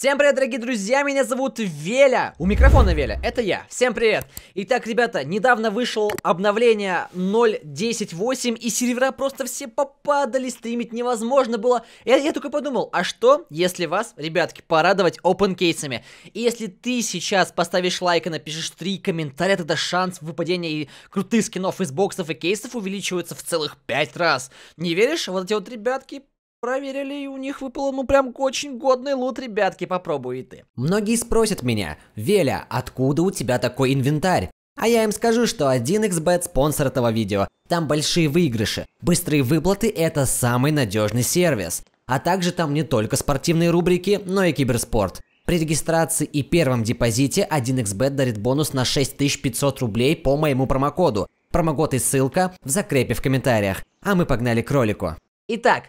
Всем привет, дорогие друзья, меня зовут Веля, у микрофона Веля, это я, всем привет. Итак, ребята, недавно вышло обновление 0.10.8 и сервера просто все попадали, стримить невозможно было. Я, я только подумал, а что, если вас, ребятки, порадовать Open Кейсами? И если ты сейчас поставишь лайк и напишешь три комментария, тогда шанс выпадения и крутых скинов из боксов и кейсов увеличивается в целых пять раз. Не веришь? Вот эти вот ребятки Проверили, и у них выпало ну прям очень годный лут, ребятки, попробуй и ты. Многие спросят меня, Веля, откуда у тебя такой инвентарь? А я им скажу, что 1xbet спонсор этого видео. Там большие выигрыши, быстрые выплаты – это самый надежный сервис. А также там не только спортивные рубрики, но и киберспорт. При регистрации и первом депозите 1xbet дарит бонус на 6500 рублей по моему промокоду. Промокод и ссылка в закрепе в комментариях. А мы погнали к ролику. Итак,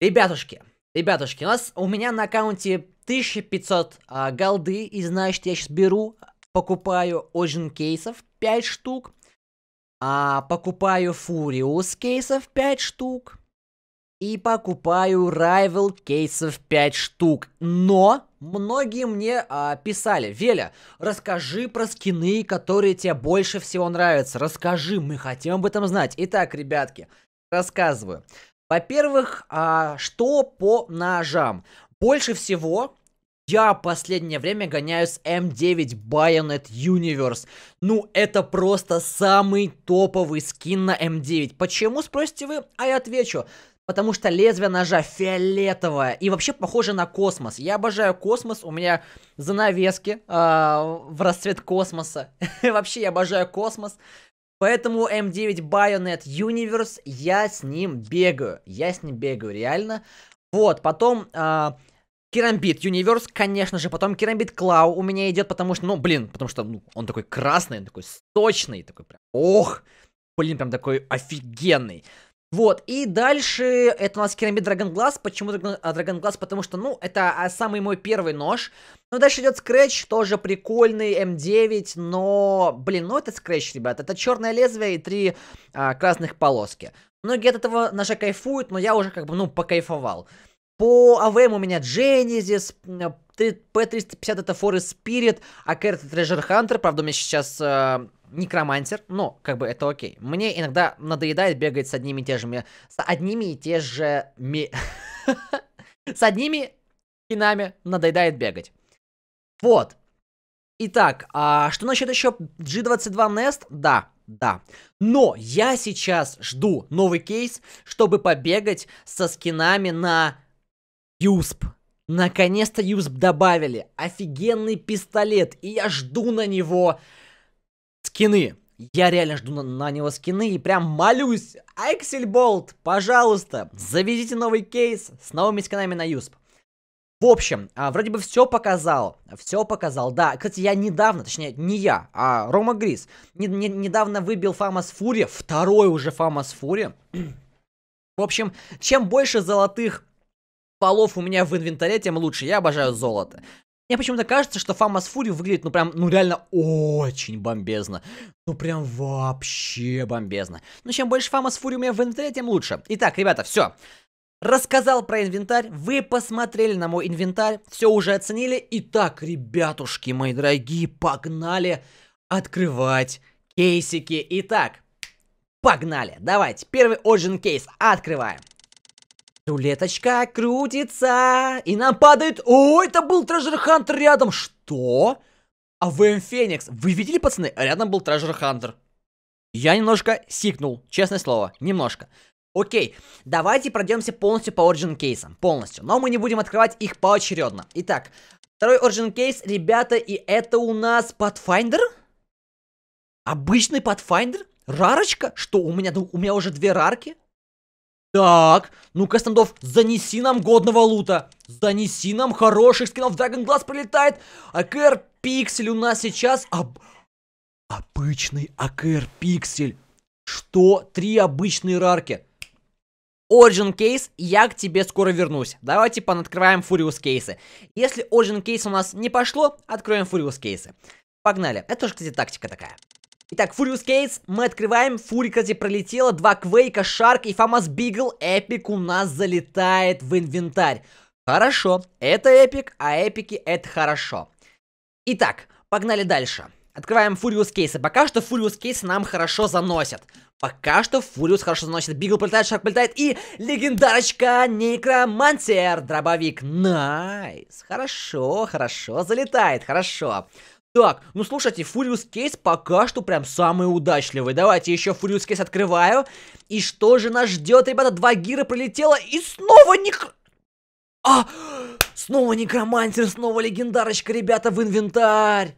Ребятушки, ребятушки, у нас у меня на аккаунте 1500 а, голды, и значит я сейчас беру, покупаю ожин кейсов 5 штук, а, покупаю фуриус кейсов 5 штук, и покупаю Rival кейсов 5 штук. Но многие мне а, писали, Веля, расскажи про скины, которые тебе больше всего нравятся, расскажи, мы хотим об этом знать. Итак, ребятки, рассказываю. Во-первых, а, что по ножам? Больше всего я последнее время гоняюсь эм m 9 Bayonet Universe. Ну, это просто самый топовый скин на m эм 9 Почему, спросите вы? А я отвечу. Потому что лезвие ножа фиолетовое и вообще похоже на космос. Я обожаю космос, у меня занавески э, в расцвет космоса. вообще я обожаю космос. Поэтому М9 Bayonet Universe, я с ним бегаю. Я с ним бегаю, реально. Вот, потом... А, Керамбит Universe, конечно же, потом Керамбит Клау у меня идет, потому что, ну, блин, потому что ну, он такой красный, он такой сочный, такой прям, ох, блин, прям такой офигенный. Вот, и дальше это у нас керамид Dragon Glass. Почему Dragon, а, Glass? Потому что, ну, это а, самый мой первый нож. Ну, дальше идет Scratch, тоже прикольный, М9, но, блин, ну это Scratch, ребят. Это черное лезвие и три а, красных полоски. Многие от этого ножа кайфуют, но я уже как бы, ну, покайфовал. По АВМ у меня Genesis, P350 а, это Forest Spirit, а Кэрт Treasure Hunter, правда, у меня сейчас... А некромантер, но как бы это окей. Мне иногда надоедает бегать с одними и те же... С одними и те же... С одними кинами надоедает бегать. Вот. Итак, а что насчет еще G22 Nest? Да, да. Но я сейчас жду новый кейс, чтобы побегать со скинами на USP. Наконец-то USP добавили. Офигенный пистолет. И я жду на него Скины. Я реально жду на, на него скины и прям молюсь. Аксельболт, пожалуйста, завезите новый кейс с новыми скинами на Юсп. В общем, а, вроде бы все показал, все показал, да, кстати, я недавно, точнее, не я, а Рома Грис, не, не, недавно выбил Фамас Фури, второй уже Фамас Фури. В общем, чем больше золотых полов у меня в инвентаре, тем лучше, я обожаю золото. Мне почему-то кажется, что Фамас Фури выглядит, ну прям, ну реально очень бомбезно. Ну прям вообще бомбезно. Но ну, чем больше Фамас Фури у меня в инвентаре, тем лучше. Итак, ребята, все. Рассказал про инвентарь, вы посмотрели на мой инвентарь, все уже оценили. Итак, ребятушки мои дорогие, погнали открывать кейсики. Итак, погнали. Давайте, первый Origin кейс открываем. Рулеточка крутится, и нам падает... О, это был Трэжер Хантер рядом! Что? А ВМ Феникс, вы видели, пацаны? Рядом был Трэжер Хантер. Я немножко сикнул, честное слово, немножко. Окей, давайте пройдемся полностью по Origin кейсам, полностью. Но мы не будем открывать их поочередно. Итак, второй Origin кейс, ребята, и это у нас Pathfinder? Обычный Pathfinder? Рарочка? Что, у меня, у меня уже две рарки? Так, ну-ка, стендов, занеси нам годного лута. Занеси нам хороших скинов. Dragon Glass прилетает. АКР Пиксель у нас сейчас... Об... Обычный АКР Пиксель. Что? Три обычные рарки. Origin Case, я к тебе скоро вернусь. Давайте понадкрываем Furious кейсы. Если Origin Case у нас не пошло, откроем Furious кейсы. Погнали. Это тоже, кстати, тактика такая. Итак, Furious Case мы открываем. Фури, кстати, пролетела. Два Квейка, Шарк и Фамас Бигл. Эпик у нас залетает в инвентарь. Хорошо, это эпик, а эпики это хорошо. Итак, погнали дальше. Открываем Furious Кейсы. Пока что Furious Кейсы нам хорошо заносят. Пока что Фуриус хорошо заносит. Бигл полетает, Шарк полетает и легендарочка Некромантер. Дробовик. Найс. Хорошо, хорошо, залетает, хорошо. Хорошо. Так, ну слушайте, Фуриус Кейс пока что прям самый удачливый. Давайте еще Фуриус Кейс открываю. И что же нас ждет, ребята? Два гира пролетело и снова не... А! Снова некромантер, снова легендарочка, ребята, в инвентарь.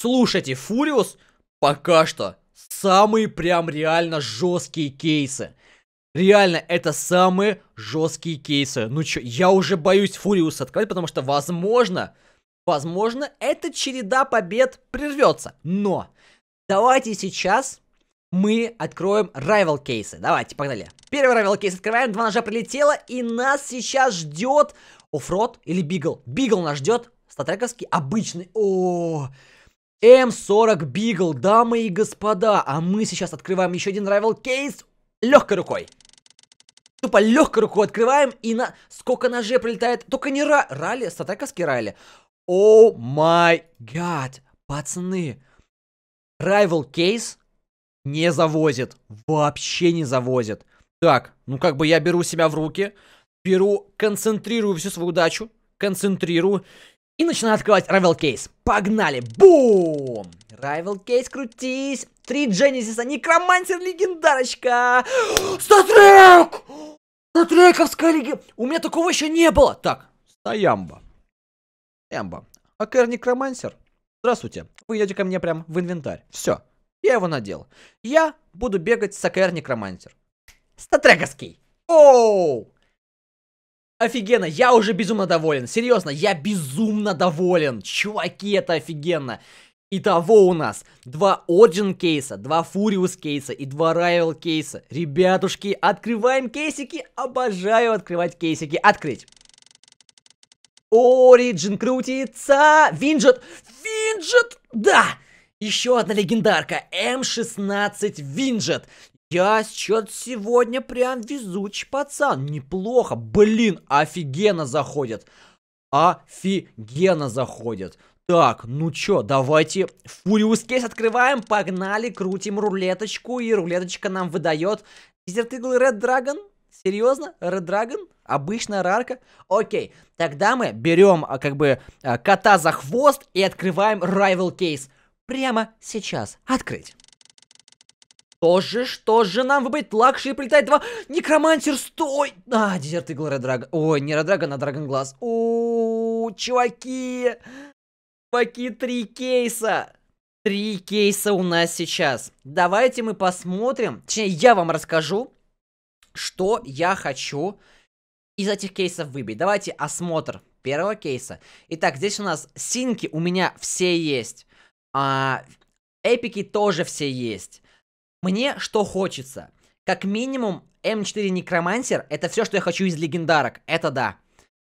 Слушайте, Фуриус пока что самые прям реально жесткие кейсы. Реально, это самые жесткие кейсы. Ну чё, я уже боюсь Фуриус открывать, потому что, возможно, Возможно, эта череда побед прервется. Но давайте сейчас мы откроем rival кейсы. Давайте, погнали. Первый rival кейс открываем. Два ножа прилетело, и нас сейчас ждет оффроад или бигл. Бигл нас ждет. Статрековский обычный. О, М40 эм Бигл, дамы и господа. А мы сейчас открываем еще один rival кейс легкой рукой. Тупо легкой рукой открываем и на... Сколько ножей прилетает? Только не ра... ралли, статрековский ралли. О май гад, пацаны. Rival Case не завозит. Вообще не завозит. Так, ну как бы я беру себя в руки, беру, концентрирую всю свою удачу, концентрирую и начинаю открывать Rival Case. Погнали! Бум! Rival Case, крутись! Три Genesis, некромантер, легендарочка! Статрек! Статрековская легенда! У меня такого еще не было! Так, стоямба. Эмбо. АКР Некромансер? Здравствуйте. Вы идете ко мне прямо в инвентарь. Все. Я его надел. Я буду бегать с АКР Некромансер. Статреговский. Оу! Офигенно, я уже безумно доволен. Серьезно, я безумно доволен. Чуваки, это офигенно. Итого у нас два Origin кейса, два Фуриус кейса и два Rival кейса. Ребятушки, открываем кейсики. Обожаю открывать кейсики. Открыть. Ориджин крутится. Винджет. Винджет. Да. Еще одна легендарка. М16 Винджет. Я счет сегодня прям везуч, пацан. Неплохо. Блин, офигенно заходит. Офигенно заходит. Так, ну чё, давайте Фуриус кейс открываем, погнали, крутим рулеточку, и рулеточка нам выдает Desert Eagle Red Dragon? Серьезно? Red Dragon? обычная рарка, окей, тогда мы берем а, как бы а, кота за хвост и открываем rival case прямо сейчас. Открыть. Тоже, же, что же нам выбрать Лакши прилетает два. Некромантер, стой! А, десерт игл Редрага. Ой, не Редрага, а Драгон Глаз. У, у чуваки! Чуваки, три кейса! Три кейса у нас сейчас. Давайте мы посмотрим. Точнее, я вам расскажу, что я хочу из этих кейсов выбить. Давайте осмотр первого кейса. Итак, здесь у нас синки у меня все есть. А, эпики тоже все есть. Мне что хочется? Как минимум, М4 эм Некромансер, это все, что я хочу из легендарок, это да.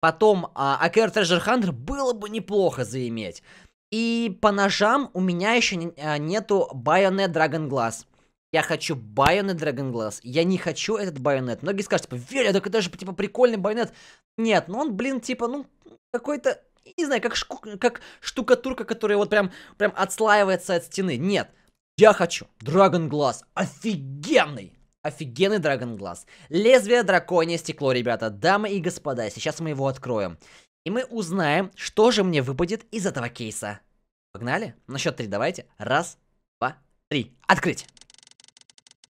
Потом а, Акер Treasure Hunter было бы неплохо заиметь. И по ножам у меня еще а, нету Байонет Dragon Glass. Я хочу байонет Драгонглаз. Я не хочу этот байонет. Многие скажут, типа, Веля, так это же, типа, прикольный байонет. Нет, ну он, блин, типа, ну, какой-то, не знаю, как, шку... как штукатурка, которая вот прям, прям отслаивается от стены. Нет, я хочу Драгонглаз. Офигенный! Офигенный Драгонглаз. Лезвие драконье стекло, ребята. Дамы и господа, сейчас мы его откроем. И мы узнаем, что же мне выпадет из этого кейса. Погнали? На счет три давайте. Раз, два, три. Открыть!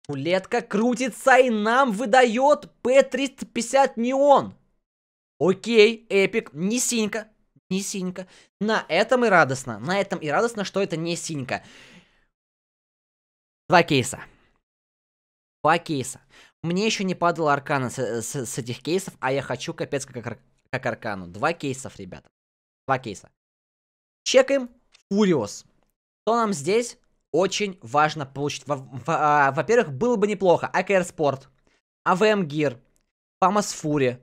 Рулетка крутится и нам выдает P350 неон. Окей, эпик, не синька, не синька. На этом и радостно, на этом и радостно, что это не синька. Два кейса. Два кейса. Мне еще не падала аркана с, с, с этих кейсов, а я хочу капец как, ар как аркану. Два кейсов, ребята. Два кейса. Чекаем. Фуриос. Что нам здесь? очень важно получить. А, во-первых, было бы неплохо. АКР Спорт, АВМ Гир, Памас Фури.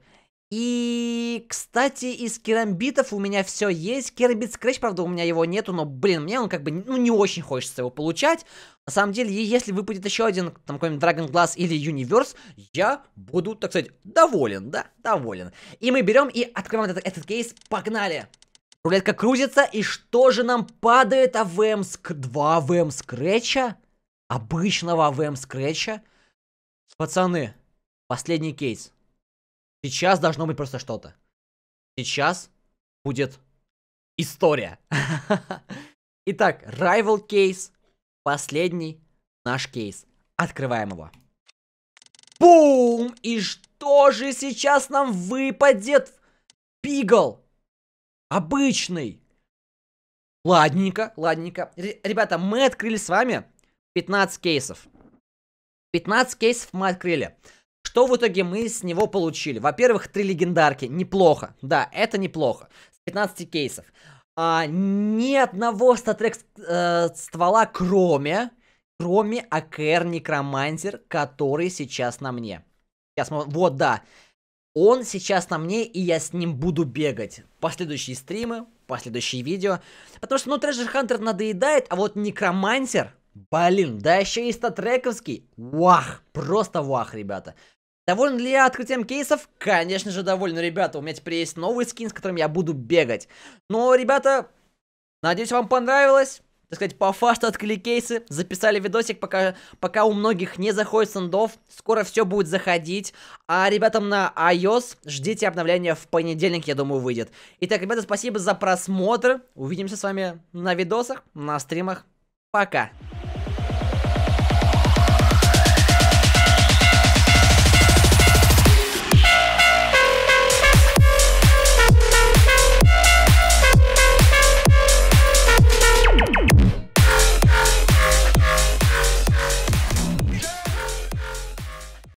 И, кстати, из керамбитов у меня все есть. Керамбит Scratch, правда, у меня его нету, но, блин, мне он как бы, ну, не очень хочется его получать. На самом деле, если выпадет еще один, там, какой-нибудь Dragon Glass или Universe, я буду, так сказать, доволен, да, доволен. И мы берем и открываем этот, этот кейс. Погнали! Рулетка крутится, и что же нам падает АВМ ск... 2 АВМ скретча? Обычного АВМ скретча? Пацаны, последний кейс. Сейчас должно быть просто что-то. Сейчас будет история. Итак, Rival кейс. Последний наш кейс. Открываем его. Бум! И что же сейчас нам выпадет? Пигл! Обычный. Ладненько, ладненько. Ребята, мы открыли с вами 15 кейсов. 15 кейсов мы открыли. Что в итоге мы с него получили? Во-первых, три легендарки. Неплохо. Да, это неплохо. С 15 кейсов. А, ни одного статрек э, ствола, кроме, кроме АКР Некромантер, который сейчас на мне. Сейчас мы... Вот, да. Он сейчас на мне, и я с ним буду бегать. Последующие стримы, последующие видео. Потому что, ну, Treasure Hunter надоедает, а вот Некромантер, блин, да еще и статрековский. Вах, просто вах, ребята. Доволен ли я открытием кейсов? Конечно же доволен, ребята. У меня теперь есть новый скин, с которым я буду бегать. Но, ребята, надеюсь, вам понравилось так сказать, по факту открыли кейсы, записали видосик, пока, пока у многих не заходит сандов, скоро все будет заходить, а ребятам на iOS ждите обновления в понедельник, я думаю, выйдет. Итак, ребята, спасибо за просмотр, увидимся с вами на видосах, на стримах, пока!